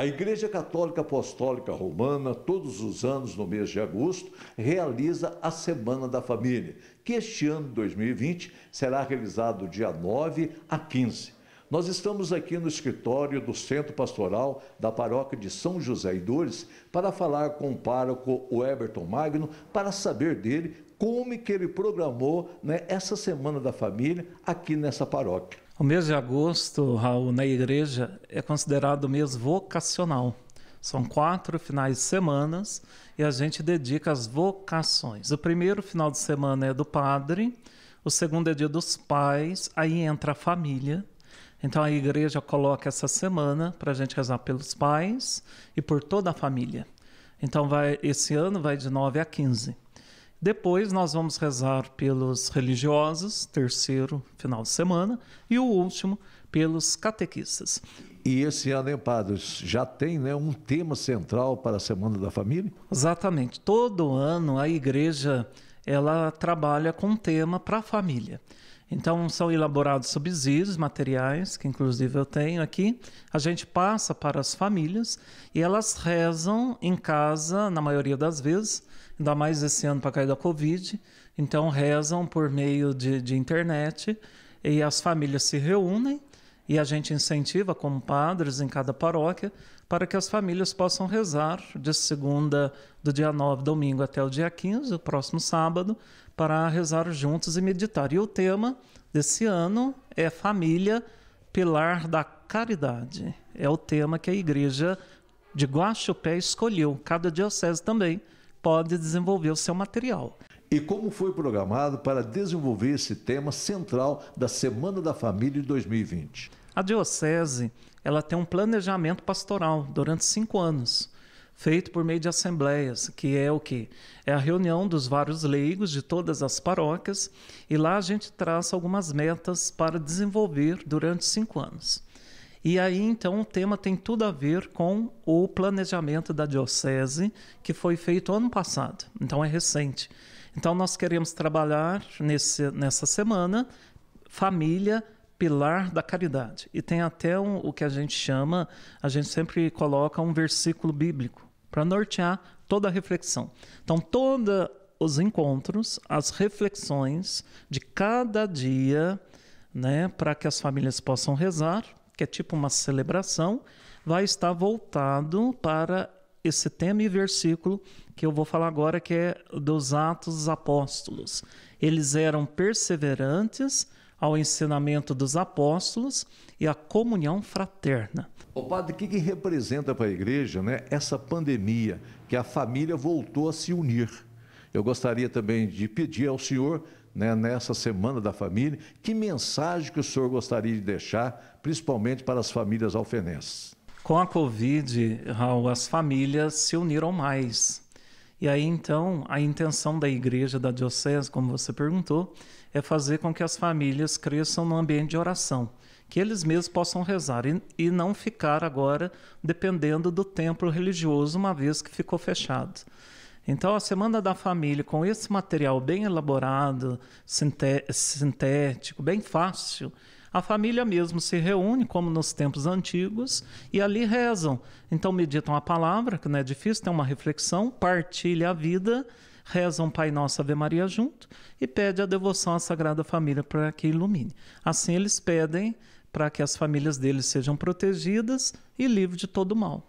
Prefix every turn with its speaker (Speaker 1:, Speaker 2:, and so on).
Speaker 1: A Igreja Católica Apostólica Romana, todos os anos, no mês de agosto, realiza a Semana da Família, que este ano, 2020, será realizado dia 9 a 15. Nós estamos aqui no escritório do Centro Pastoral da Paróquia de São José e Dores para falar com o pároco o Magno, para saber dele como que ele programou né, essa Semana da Família aqui
Speaker 2: nessa paróquia. O mês de agosto, Raul, na igreja, é considerado mês vocacional. São quatro finais de semanas e a gente dedica as vocações. O primeiro final de semana é do padre, o segundo é dia dos pais, aí entra a família. Então a igreja coloca essa semana para a gente rezar pelos pais e por toda a família. Então vai esse ano vai de 9 a 15. Depois nós vamos rezar pelos religiosos, terceiro final de semana, e o último pelos catequistas. E esse ano, hein, padre, já tem né, um tema central para a Semana da Família? Exatamente. Todo ano a igreja ela trabalha com um tema para a família. Então são elaborados subsídios materiais, que inclusive eu tenho aqui. A gente passa para as famílias e elas rezam em casa, na maioria das vezes, ainda mais esse ano para cair da Covid. Então rezam por meio de, de internet e as famílias se reúnem e a gente incentiva como padres em cada paróquia para que as famílias possam rezar de segunda do dia 9, domingo até o dia 15, o próximo sábado, para rezar juntos e meditar. E o tema desse ano é família, pilar da caridade. É o tema que a igreja de Guaxupé escolheu. Cada diocese também pode desenvolver o seu material e como foi programado para desenvolver esse tema central da Semana da Família de 2020. A diocese ela tem um planejamento pastoral durante cinco anos, feito por meio de assembleias, que é o que é a reunião dos vários leigos de todas as paróquias e lá a gente traça algumas metas para desenvolver durante cinco anos. E aí, então, o tema tem tudo a ver com o planejamento da diocese que foi feito ano passado, então é recente. Então, nós queremos trabalhar nesse, nessa semana família pilar da caridade. E tem até um, o que a gente chama, a gente sempre coloca um versículo bíblico para nortear toda a reflexão. Então, todos os encontros, as reflexões de cada dia, né, para que as famílias possam rezar, que é tipo uma celebração, vai estar voltado para esse tema e versículo que eu vou falar agora, que é dos Atos dos Apóstolos. Eles eram perseverantes ao ensinamento dos apóstolos e à comunhão fraterna.
Speaker 1: O padre, o que, que representa para a igreja né, essa pandemia, que a família voltou a se unir? Eu gostaria também de pedir ao senhor, né, nessa semana da família, que mensagem que o senhor gostaria de deixar, principalmente para as famílias alfenenses?
Speaker 2: Com a Covid, Raul, as famílias se uniram mais. E aí, então, a intenção da igreja, da diocese, como você perguntou, é fazer com que as famílias cresçam no ambiente de oração, que eles mesmos possam rezar e, e não ficar agora dependendo do templo religioso, uma vez que ficou fechado. Então, a Semana da Família, com esse material bem elaborado, sintético, bem fácil, a família mesmo se reúne, como nos tempos antigos, e ali rezam. Então meditam a palavra, que não é difícil, tem uma reflexão, partilha a vida, rezam Pai Nosso Ave Maria junto e pede a devoção à Sagrada Família para que ilumine. Assim eles pedem para que as famílias deles sejam protegidas e livres de todo mal.